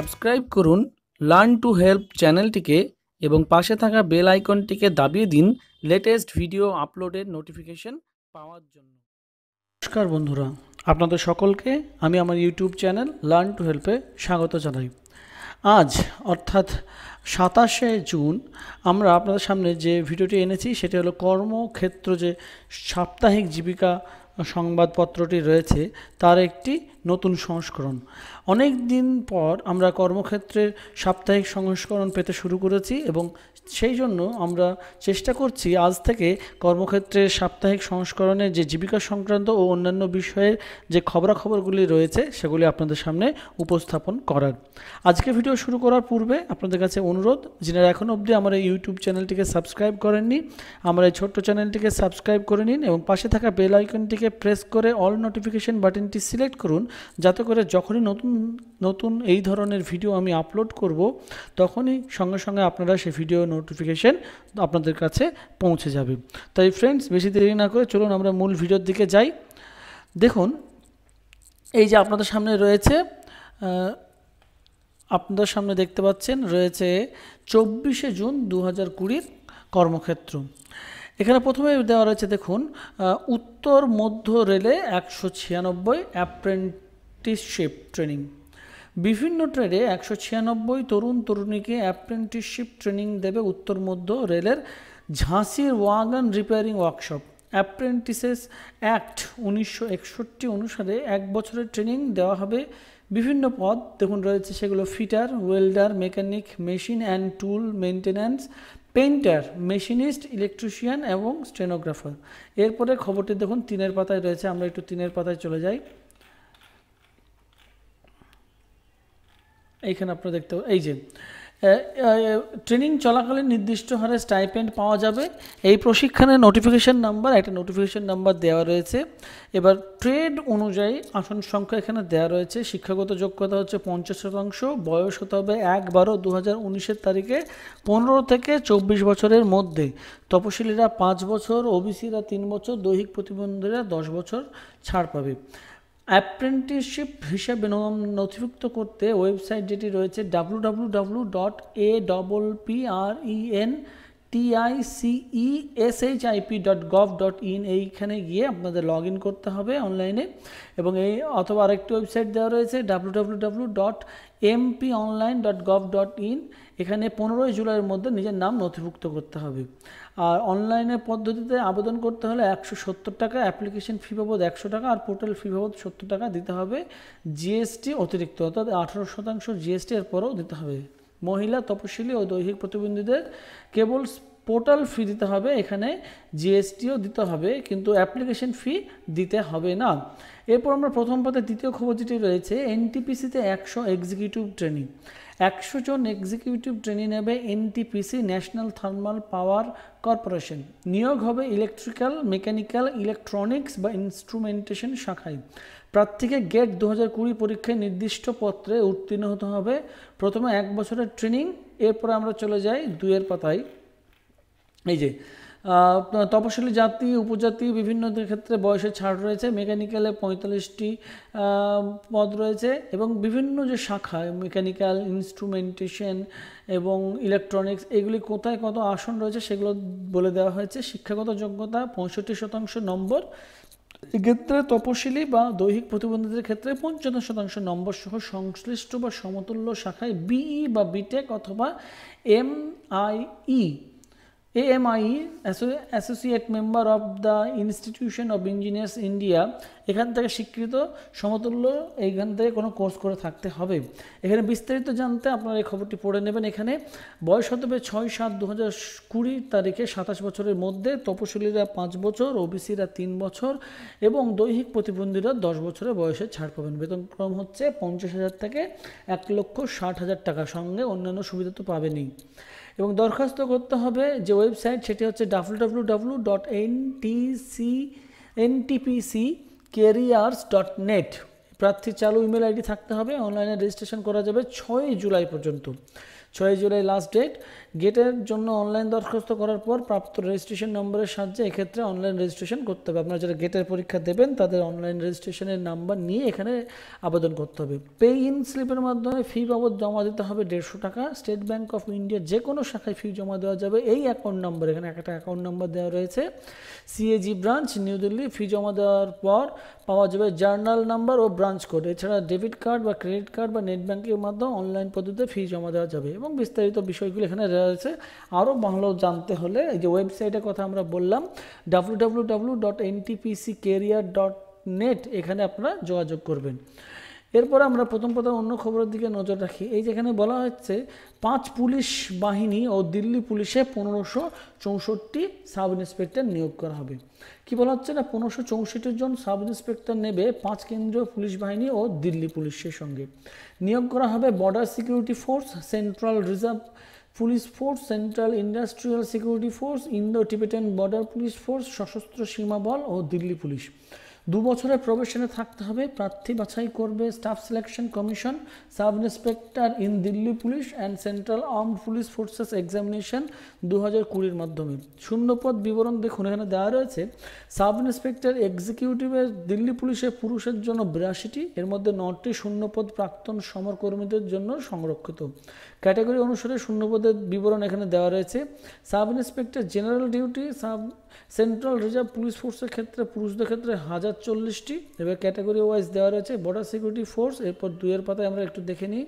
subscribe করুন learn to help চ্যানেলটিকে এবং পাশে থাকা বেল আইকনটিকে দাবিয়ে দিন লেটেস্ট ভিডিও আপলোডের নোটিফিকেশন পাওয়ার জন্য নমস্কার বন্ধুরা আপনাদের সকলকে আমি আমার ইউটিউব চ্যানেল লার্ন টু হেল্পে স্বাগত জানাই আজ অর্থাৎ সাতাশে জুন আমরা আপনাদের সামনে যে ভিডিওটি এনেছি সেটি হলো কর্মক্ষেত্র যে সাপ্তাহিক জীবিকা সংবাদপত্রটি রয়েছে তার একটি নতুন সংস্করণ অনেক দিন পর আমরা কর্মক্ষেত্রের সাপ্তাহিক সংস্করণ পেতে শুরু করেছি এবং সেই জন্য আমরা চেষ্টা করছি আজ থেকে কর্মক্ষেত্রের সাপ্তাহিক সংস্করণের যে জীবিকা সংক্রান্ত ও অন্যান্য বিষয়ের যে খবরাখবরগুলি রয়েছে সেগুলি আপনাদের সামনে উপস্থাপন করার আজকে ভিডিও শুরু করার পূর্বে আপনাদের কাছে অনুরোধ যিনারা এখনও অবধি আমার এই ইউটিউব চ্যানেলটিকে সাবস্ক্রাইব করেননি আমার এই ছোট্ট চ্যানেলটিকে সাবস্ক্রাইব করে নিন এবং পাশে থাকা বেল আইকনটিকে প্রেস করে অল নোটিফিকেশন বাটনটি সিলেক্ট করুন যাতে করে যখনই নতুন নতুন এই ধরনের ভিডিও আমি আপলোড করব তখনই সঙ্গে সঙ্গে আপনারা সেই ভিডিও নোটিফিকেশান আপনাদের কাছে পৌঁছে যাবে তাই ফ্রেন্ডস বেশি দেরি না করে চলুন আমরা মূল ভিডিওর দিকে যাই দেখুন এই যে আপনাদের সামনে রয়েছে আপনাদের সামনে দেখতে পাচ্ছেন রয়েছে চব্বিশে জুন দু হাজার কুড়ির কর্মক্ষেত্র এখানে প্রথমে দেওয়া রয়েছে দেখুন উত্তর মধ্য রেলে একশো ছিয়ানব্বই অ্যাপ্রেন্টিসশিপ ট্রেনিং বিভিন্ন ট্রেডে একশো ছিয়ানব্বই তরুণ তরুণীকে অ্যাপ্রেন্টিসশিপ ট্রেনিং দেবে উত্তর মধ্য রেলের ঝাঁসির wagon repairing workshop apprentices act উনিশশো একষট্টি অনুসারে এক বছরের ট্রেনিং দেওয়া হবে বিভিন্ন পদ দেখুন রয়েছে সেগুলো fitter welder mechanic machine and tool maintenance painter machinist electrician এবং স্টেনোগ্রাফার এরপরে খবরটি দেখুন তিনের পাতায় রয়েছে আমরা একটু তিনের পাতায় চলে যাই এইখানে আপনারা দেখতে এই যে ট্রেনিং চলাকালীন নির্দিষ্ট হারে স্টাইপেন্ড পাওয়া যাবে এই প্রশিক্ষণের নোটিফিকেশন নাম্বার একটা নোটিফিকেশন নাম্বার দেওয়া রয়েছে এবার ট্রেড অনুযায়ী আসন সংখ্যা এখানে দেওয়া রয়েছে শিক্ষাগত যোগ্যতা হচ্ছে পঞ্চাশ শতাংশ বয়স হতে হবে এক বারো দু হাজার উনিশের তারিখে পনেরো থেকে চব্বিশ বছরের মধ্যে তপশিলীরা পাঁচ বছর ওবিসিরা তিন বছর দৈহিক প্রতিবন্ধীরা দশ বছর ছাড় পাবে অ্যাপ্রেন্টিসশিপ হিসেবে নথিভুক্ত করতে ওয়েবসাইট যেটি রয়েছে W W W dot A double P R E N P dot gov dot in এইখানে গিয়ে আপনাদের লগ ইন করতে হবে অনলাইনে এবং এই অথবা আরেকটি ওয়েবসাইট দেওয়া রয়েছে W W W dot MP online dot gov dot in এখানে পনেরোই জুলাইয়ের মধ্যে নিজের নাম নথিভুক্ত করতে হবে আর অনলাইনে পদ্ধতিতে আবেদন করতে হলে একশো সত্তর টাকা অ্যাপ্লিকেশন ফি বাবদ একশো টাকা আর পোর্টাল ফি বাবদ সত্তর টাকা দিতে হবে জিএসটি অতিরিক্ত অর্থাৎ আঠারো শতাংশ জিএসটি এর পরেও দিতে হবে মহিলা তপশিলি ও দৈহিক প্রতিবন্ধীদের কেবল পোর্টাল ফি দিতে হবে এখানে জিএসটিও দিতে হবে কিন্তু অ্যাপ্লিকেশন ফি দিতে হবে না এরপর আমরা প্রথম পথে দ্বিতীয় খবর যেটি রয়েছে এনটিপিসিতে একশো এক্সিকিউটিভ ট্রেনিং একশো জন এক্সিকিউটিভ ট্রেনিং নেবে NTPC National Thermal Power Corporation নিয়োগ হবে ইলেকট্রিক্যাল মেকানিক্যাল ইলেকট্রনিক্স বা ইনস্ট্রুমেন্টেশন শাখায় প্রার্থীকে গেট দু হাজার কুড়ি পরীক্ষায় নির্দিষ্ট পত্রে উত্তীর্ণ হতে হবে প্রথমে এক বছরের ট্রেনিং এরপরে আমরা চলে যাই দুয়ের পাতায় এই যে তপশিলি জাতি উপজাতি বিভিন্ন ক্ষেত্রে বয়সের ছাড় রয়েছে মেকানিক্যালে পঁয়তাল্লিশটি পদ রয়েছে এবং বিভিন্ন যে শাখা মেকানিক্যাল ইনস্ট্রুমেন্টেশন এবং ইলেকট্রনিক্স এগুলি কোথায় কত আসন রয়েছে সেগুলো বলে দেওয়া হয়েছে শিক্ষাগত যোগ্যতা পঁয়ষট্টি শতাংশ নম্বর এক্ষেত্রে তপশিলি বা দৈহিক প্রতিবন্ধীদের ক্ষেত্রে পঞ্চান্ন শতাংশ নম্বর সহ সংশ্লিষ্ট বা সমতুল্য শাখায় বিই e বা বিটেক অথবা M I AMI associate member of the institution of engineers India এখান থেকে স্বীকৃত সমতুল্য এইখান থেকে কোনো কোর্স করে থাকতে হবে এখানে বিস্তারিত জানতে আপনারা এই খবরটি পড়ে নেবেন এখানে বয়স হতে হবে ছয় সাত দু হাজার কুড়ি তারিখে সাতাশ বছরের মধ্যে তপশিলীরা পাঁচ বছর ওবিসিরা তিন বছর এবং দৈহিক প্রতিবন্ধীরা দশ বছরের বয়সে ছাড় পাবেন বেতনক্রম হচ্ছে পঞ্চাশ হাজার থেকে এক লক্ষ ষাট হাজার টাকা সঙ্গে অন্যান্য সুবিধা তো পাবেনই এবং দরখাস্ত করতে হবে যে ওয়েবসাইট সেটি হচ্ছে W W W dot N T N NTPC careers dot net প্রার্থী চালু ইমেল আইডি থাকতে হবে অনলাইনে রেজিস্ট্রেশন করা যাবে ছয় জুলাই পর্যন্ত ছয় জুলাই লাস্ট ডেট গেটের জন্য অনলাইন দরখাস্ত করার পর প্রাপ্ত রেজিস্ট্রেশন নম্বরের সাহায্যে এক্ষেত্রে অনলাইন রেজিস্ট্রেশন করতে হবে আপনারা যারা গেটের পরীক্ষা দেবেন তাদের অনলাইন রেজিস্ট্রেশনের নাম্বার নিয়ে এখানে আবেদন করতে হবে পে ইন স্লিপের মাধ্যমে ফি বাবদ জমা দিতে হবে দেড়শো টাকা স্টেট ব্যাঙ্ক অফ ইন্ডিয়ার যে কোনো শাখায় ফি জমা দেওয়া যাবে এই অ্যাকাউন্ট নম্বর এখানে একটা অ্যাকাউন্ট নম্বর দেওয়া রয়েছে CAG branch New Delhi fee জমা দেওয়ার পর পাওয়া যাবে জার্নাল নাম্বার ও ব্রাঞ্চ কোড এছাড়া ডেবিট কার্ড বা ক্রেডিট কার্ড বা নেট ব্যাঙ্কিংয়ের মাধ্যমে অনলাইন পদ্ধতিতে ফি জমা দেওয়া যাবে এবং বিস্তারিত বিষয়গুলো এখানে রয়েছে আরও ভালো জানতে হলে এই যে ওয়েবসাইটের কথা আমরা বললাম W dot NTPC career dot net এখানে আপনারা যোগাযোগ করবেন এরপর আমরা প্রথম প্রথম অন্য খবরের দিকে নজর রাখি এই যেখানে বলা হচ্ছে পাঁচ পুলিশ বাহিনী ও দিল্লি পুলিশে পনেরোশো চৌষট্টি সাব ইন্সপেক্টর নিয়োগ করা হবে কি বলা হচ্ছে না পনেরোশো চৌষট্টি জন সাব ইন্সপেক্টর নেবে পাঁচ কেন্দ্রীয় পুলিশ বাহিনী ও দিল্লি পুলিশের সঙ্গে নিয়োগ করা হবে border security force central reserve police force central industrial security force Indo Tibetan border police force Sashastra Seema বল ও দিল্লি পুলিশ দু বছরের প্রবেশনে থাকতে হবে প্রার্থী বাছাই করবে staff selection commission sub inspector in Delhi police and central armed police forces examination দু হাজার কুড়ির মাধ্যমে শূন্যপদ বিবরণ দেখুন এখানে দেওয়া রয়েছে সাব ইন্সপেক্টর এক্সিকিউটিভের দিল্লি পুলিশে পুরুষের জন্য বিরাশিটি এর মধ্যে নটি শূন্যপদ প্রাক্তন সমরকর্মীদের জন্য সংরক্ষিত ক্যাটাগরি অনুসারে শূন্যপদের বিবরণ এখানে দেওয়া রয়েছে sub inspector general duty sub central reserve police ফোর্সের ক্ষেত্রে পুরুষদের ক্ষেত্রে হাজার চল্লিশটি এবার ক্যাটাগরি ওয়াইজ দেওয়া রয়েছে বর্ডার সিকিউরিটি ফোর্স এরপর দুয়ের পাতায় আমরা একটু দেখে নিই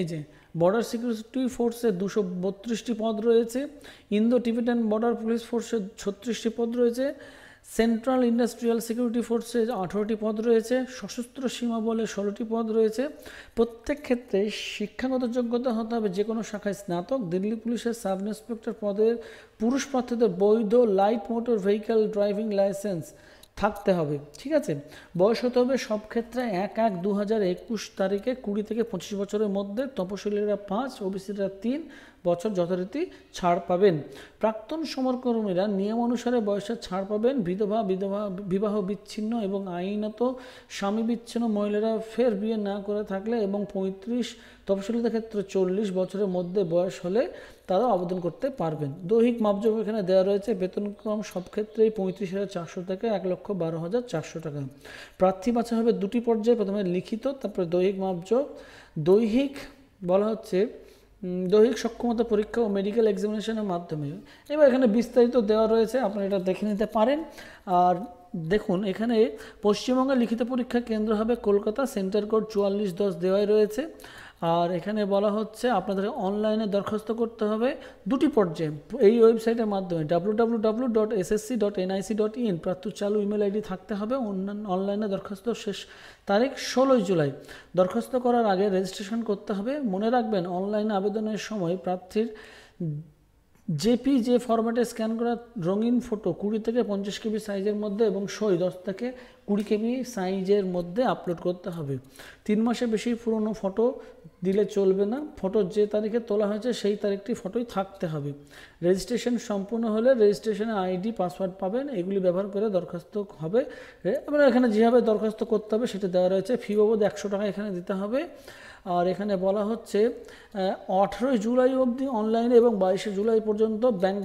এই যে বর্ডার সিকিউরিটি ফোর্সে দুশো বত্রিশটি পদ রয়েছে ইন্দো টিবেটান বর্ডার পুলিশ ফোর্সে ছত্রিশটি পদ রয়েছে সেন্ট্রাল ইন্ডাস্ট্রিয়াল সিকিউরিটি ফোর্সে আঠেরোটি পদ রয়েছে সশস্ত্র সীমা বলে ষোলোটি পদ রয়েছে প্রত্যেক ক্ষেত্রে শিক্ষাগত যোগ্যতা হতে হবে যে কোনো শাখায় স্নাতক দিল্লি পুলিশের সাব ইন্সপেক্টর পদের পুরুষ প্রার্থীদের বৈধ light motor vehicle driving licence থাকতে হবে ঠিক আছে বয়স হতে হবে সব ক্ষেত্রে এক এক দু হাজার একুশ তারিখে কুড়ি থেকে পঁচিশ বছরের মধ্যে তপশিলীরা পাঁচ ওবিসিরা তিন বছর যথারীতি ছাড় পাবেন প্রাক্তন সমরকর্মীরা নিয়ম অনুসারে বয়সে ছাড় পাবেন বিধবা বিধবা বিবাহ বিচ্ছিন্ন এবং আইনত স্বামী বিচ্ছিন্ন মহিলারা ফের বিয়ে না করে থাকলে এবং পঁয়ত্রিশ তফসিলিদের ক্ষেত্রে চল্লিশ বছরের মধ্যে বয়স হলে তারা আবেদন করতে পারবেন দৈহিক মাপজব এখানে দেওয়া রয়েছে বেতনক্রম সব ক্ষেত্রেই পঁয়ত্রিশ হাজার চারশো থেকে এক লক্ষ বারো হাজার চারশো টাকা প্রার্থী বাছা হবে দুটি পর্যায়ে প্রথমে লিখিত তারপরে দৈহিক মাপজব দৈহিক বলা হচ্ছে দৈহিক সক্ষমতা পরীক্ষা ও মেডিকেল এক্সামিনেশনের মাধ্যমে এবার এখানে বিস্তারিত দেওয়া রয়েছে আপনি এটা দেখে নিতে পারেন আর দেখুন এখানে পশ্চিমবঙ্গের লিখিত পরীক্ষা কেন্দ্র হবে কলকাতা সেন্টার কোড চুয়াল্লিশ দশ দেওয়াই রয়েছে আর এখানে বলা হচ্ছে আপনাদের অনলাইনে দরখাস্ত করতে হবে দুটি পর্যায়ে এই ওয়েবসাইটের মাধ্যমে W dot C dot NIC dot in প্রার্থী চালু ইমেল আইডি থাকতে হবে অন্যান্য অনলাইনে দরখাস্ত শেষ তারিখ ষোলোই জুলাই দরখাস্ত করার আগে রেজিস্ট্রেশন করতে হবে মনে রাখবেন অনলাইনে আবেদনের সময় প্রার্থীর জেপি যে ফরম্যাটে স্ক্যান করা রঙিন ফটো কুড়ি থেকে পঞ্চাশ কেবি সাইজের মধ্যে এবং সই দশ থেকে কুড়ি কেবি সাইজের মধ্যে আপলোড করতে হবে তিন মাসে বেশি পুরনো ফটো দিলে চলবে না ফটো যে তারিখে তোলা হয়েছে সেই তারিখটি ফটোই থাকতে হবে রেজিস্ট্রেশন সম্পূর্ণ হলে রেজিস্ট্রেশনে আইডি পাসওয়ার্ড পাবেন এগুলি ব্যবহার করে দরখাস্ত হবে আপনার এখানে যেভাবে দরখাস্ত করতে হবে সেটা দেওয়া রয়েছে ফি বাবদ একশো টাকা এখানে দিতে হবে আর এখানে বলা হচ্ছে আঠেরোই জুলাই অবধি অনলাইনে এবং বাইশে জুলাই পর্যন্ত ব্যাংক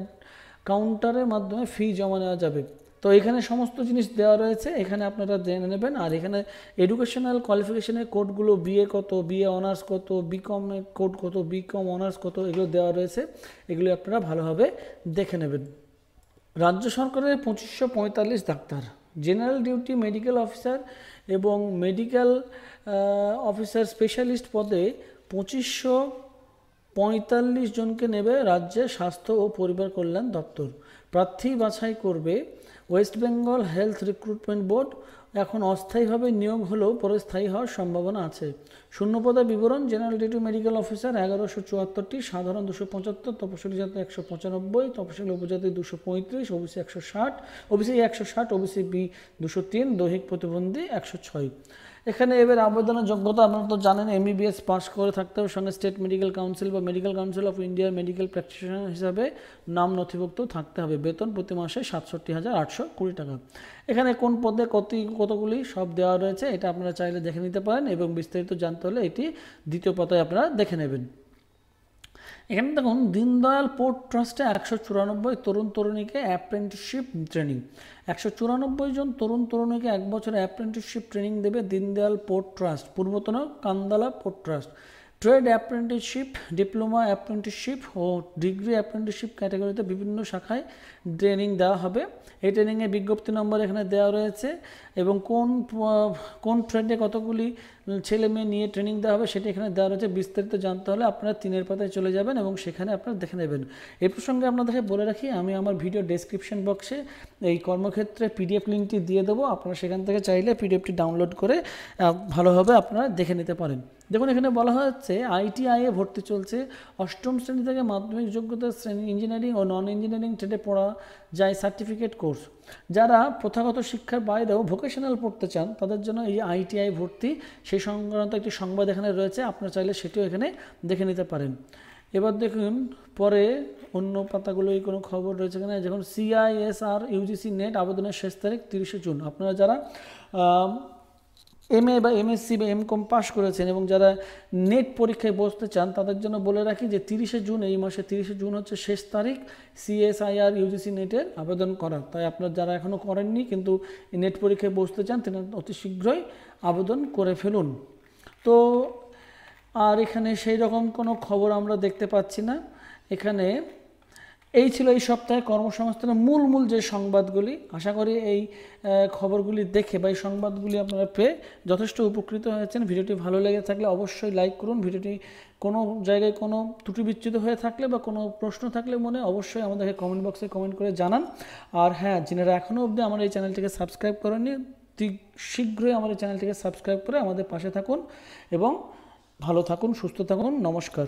কাউন্টারের মাধ্যমে ফি জমা নেওয়া যাবে তো এখানে সমস্ত জিনিস দেওয়া রয়েছে এখানে আপনারা জেনে নেবেন আর এখানে এডুকেশনাল কোয়ালিফিকেশনের কোডগুলো বিএ কত বিএ অনার্স কত বিকমের কোড কত বিকম অনার্স কত এগুলো দেওয়া রয়েছে এগুলো আপনারা ভালোভাবে দেখে নেবেন রাজ্য সরকারের পঁচিশশো পঁয়তাল্লিশ doctor general duty medical officer এবং মেডিকেল অফিসার স্পেশালিস্ট পদে পঁচিশশো পঁয়তাল্লিশ জনকে নেবে রাজ্যের স্বাস্থ্য ও পরিবার কল্যাণ দপ্তর প্রার্থী বাছাই করবে West Bengal health recruitment board এখন অস্থায়ীভাবে নিয়োগ হলেও পরে স্থায়ী হওয়ার সম্ভাবনা আছে শূন্যপদে বিবরণ জেনারেল ডিউটি মেডিকেল অফিসার এগারোশো চুয়াত্তরটি সাধারণ দুশো পঁচাত্তর তপশিলি জাতি একশো পঁচানব্বই তপশিলি উপজাতি দুশো পঁয়ত্রিশ ওবিসি একশো ষাট ওবিসি একশো ষাট ওবিসি বি দুশো তিন দৈহিক প্রতিবন্ধী একশো ছয় এখানে এবার আবেদনের যোগ্যতা আপনারা তো জানেন এমবিবিএস পাস করে থাকতে হবে সঙ্গে স্টেট মেডিকেল কাউন্সিল বা মেডিকেল কাউন্সিল অফ ইন্ডিয়ার মেডিকেল প্র্যাকটিশনার হিসাবে নাম নথিভুক্ত থাকতে হবে বেতন প্রতি মাসে সাতষট্টি হাজার আটশো কুড়ি টাকা এখানে কোন পদে কত কতগুলি সব দেওয়া রয়েছে এটা আপনারা চাইলে দেখে নিতে পারেন এবং বিস্তারিত জানতে হলে এটি দ্বিতীয় পাতায় আপনারা দেখে নেবেন এখানে দেখুন দীনদয়াল পোর্ট ট্রাস্টে একশো চুরানব্বই তরুণ তরুণীকে অ্যাপ্রেন্টিসশিপ ট্রেনিং একশো চুরানব্বই জন তরুণ তরুণীকে এক বছর অ্যাপ্রেন্টিসশিপ ট্রেনিং দেবে দিনদয়াল পোর্ট ট্রাস্ট পূর্বতন Kandla port trust trade apprenticeship diploma apprenticeship ও ডিগ্রি অ্যাপ্রেন্টিসশিপ ক্যাটাগরিতে বিভিন্ন শাখায় ট্রেনিং দেওয়া হবে এই ট্রেনিংয়ে বিজ্ঞপ্তি নম্বর এখানে দেওয়া রয়েছে এবং কোন কোন ট্রেডে কতগুলি ছেলে মেয়ে নিয়ে ট্রেনিং দেওয়া হবে সেটি এখানে দেওয়া রয়েছে বিস্তারিত জানতে হলে আপনারা তিনের পাতায় চলে যাবেন এবং সেখানে আপনারা দেখে নেবেন এ প্রসঙ্গে আপনাদেরকে বলে রাখি আমি আমার ভিডিও ডেসক্রিপশন বক্সে এই কর্মক্ষেত্রে পিডিএফ লিঙ্কটি দিয়ে দেবো আপনারা সেখান থেকে চাইলে পিডিএফটি ডাউনলোড করে ভালোভাবে আপনারা দেখে নিতে পারেন দেখুন এখানে বলা হচ্ছে আইটিআইয়ে ভর্তি চলছে অষ্টম শ্রেণী থেকে মাধ্যমিক যোগ্যতা শ্রেণী ইঞ্জিনিয়ারিং ও নন ইঞ্জিনিয়ারিং ট্রেডে পড়া যায় সার্টিফিকেট কোর্স যারা প্রথাগত শিক্ষার বাইরেও ভোকেশনাল পড়তে চান তাদের জন্য এই আইটিআই ভর্তি সেই সংক্রান্ত একটি সংবাদ এখানে রয়েছে আপনারা চাইলে সেটিও এখানে দেখে নিতে পারেন এবার দেখুন পরে অন্য পাতাগুলোই কোনো খবর রয়েছে কিনা যখন সিআইএসআর ইউজিসি নেট আবেদনের শেষ তারিখ তিরিশে জুন আপনারা যারা এম এ বা এমএসসি বা এম কম পাশ করেছেন এবং যারা নেট পরীক্ষায় বসতে চান তাদের জন্য বলে রাখি যে তিরিশে জুন এই মাসে তিরিশে জুন হচ্ছে শেষ তারিখ সিএসআইআর ইউজিসি নেটের আবেদন করার তাই আপনার যারা এখনও করেননি কিন্তু নেট পরীক্ষায় বসতে চান তিনি অতি শীঘ্রই আবেদন করে ফেলুন তো আর এখানে সেই রকম কোনো খবর আমরা দেখতে পাচ্ছি না এখানে এই ছিল এই সপ্তাহে কর্মসংস্থানের মূল মূল যে সংবাদগুলি আশা করি এই খবরগুলি দেখে বা এই সংবাদগুলি আপনারা পেয়ে যথেষ্ট উপকৃত হয়েছেন ভিডিওটি ভালো লেগে থাকলে অবশ্যই লাইক করুন ভিডিওটি কোনো জায়গায় কোনো ত্রুটি বিচ্যুত হয়ে থাকলে বা কোনো প্রশ্ন থাকলে মনে অবশ্যই আমাদেরকে কমেন্ট বক্সে কমেন্ট করে জানান আর হ্যাঁ যিনারা এখনও অবধি আমার এই চ্যানেলটিকে সাবস্ক্রাইব করেননি শীঘ্রই আমার এই চ্যানেলটিকে সাবস্ক্রাইব করে আমাদের পাশে থাকুন এবং ভালো থাকুন সুস্থ থাকুন নমস্কার